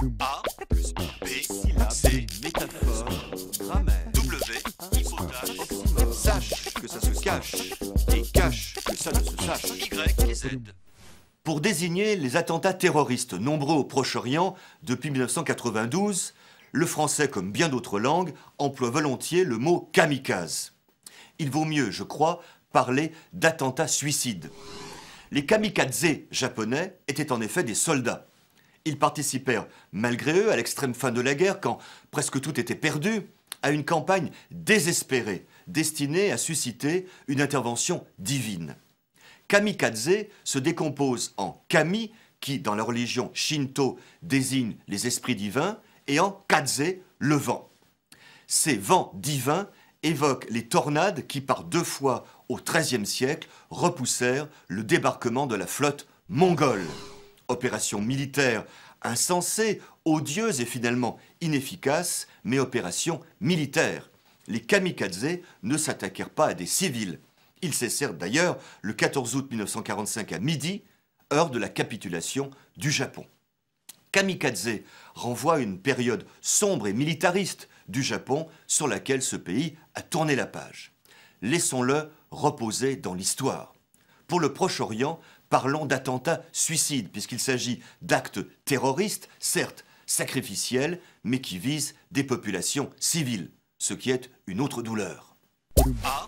A B, C, métaphore, W, sache que ça se cache, et cache que ça ne se sache, Y Pour désigner les attentats terroristes nombreux au Proche-Orient depuis 1992, le français, comme bien d'autres langues, emploie volontiers le mot kamikaze. Il vaut mieux, je crois, parler d'attentats suicides. Les kamikazes japonais étaient en effet des soldats. Ils participèrent, malgré eux, à l'extrême fin de la guerre, quand presque tout était perdu, à une campagne désespérée, destinée à susciter une intervention divine. Kamikaze se décompose en kami, qui dans la religion shinto désigne les esprits divins, et en kaze, le vent. Ces vents divins évoquent les tornades qui, par deux fois au XIIIe siècle, repoussèrent le débarquement de la flotte mongole. Opération militaire insensée, odieuse et finalement inefficace, mais opération militaire. Les kamikazes ne s'attaquèrent pas à des civils. Ils cessèrent d'ailleurs le 14 août 1945 à midi, heure de la capitulation du Japon. Kamikaze renvoie à une période sombre et militariste du Japon sur laquelle ce pays a tourné la page. Laissons-le reposer dans l'histoire. Pour le Proche-Orient, parlons d'attentats suicides, puisqu'il s'agit d'actes terroristes, certes sacrificiels, mais qui visent des populations civiles, ce qui est une autre douleur. A